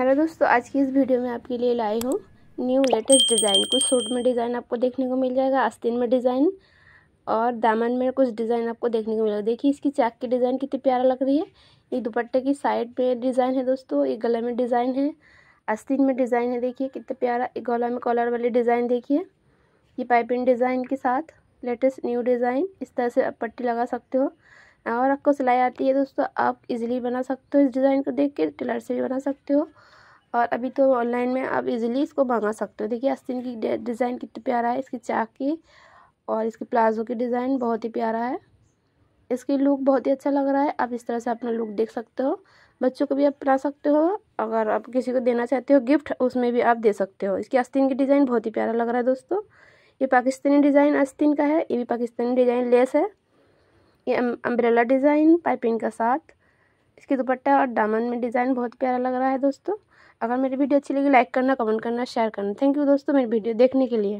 hello दोस्तों आज की इस वीडियो में आपके लिए लाई हूँ न्यू लेटेस्ट डिज़ाइन कुछ सूट में डिज़ाइन आपको देखने को मिल जाएगा आस्तीन में डिज़ाइन और दामन में कुछ डिज़ाइन आपको देखने को मिलेगा देखिए इसकी चाक की डिज़ाइन कितनी प्यारा लग रही है ये दुपट्टे की साइड में डिज़ाइन है दोस्तों ये गले में डिज़ाइन है आस्तीन में डिज़ाइन है देखिए कितना प्यारा एक गला में कॉलर वाली डिज़ाइन देखिए ये पाइपिंग डिज़ाइन के साथ लेटेस्ट न्यू डिज़ाइन इस तरह से आप पट्टी लगा सकते हो और आपको सिलाई आती है दोस्तों आप इजीली बना सकते हो इस डिज़ाइन को देख के टेलर से भी बना सकते हो और अभी तो ऑनलाइन में आप इजीली इसको मंगा सकते हो देखिए आस्तीन की डिज़ाइन कितना प्यारा है इसकी चाक की और इसके प्लाजो की डिज़ाइन बहुत ही प्यारा है इसकी लुक बहुत ही अच्छा लग रहा है आप इस तरह से अपना लुक देख सकते हो बच्चों को भी आप बना सकते हो अगर आप किसी को देना चाहते हो गिफ्ट उसमें भी आप दे सकते हो इसकी आस्तीन की डिज़ाइन बहुत ही प्यारा लग रहा है दोस्तों ये पाकिस्तानी डिज़ाइन आस्तीन का है ये भी पाकिस्तानी डिज़ाइन लेस है ये अम्ब्रेला डिज़ाइन पाइपिंग का साथ इसके दुपट्टा और दामन में डिज़ाइन बहुत प्यारा लग रहा है दोस्तों अगर मेरी वीडियो अच्छी लगी लाइक करना कमेंट करना शेयर करना थैंक यू दोस्तों मेरी वीडियो देखने के लिए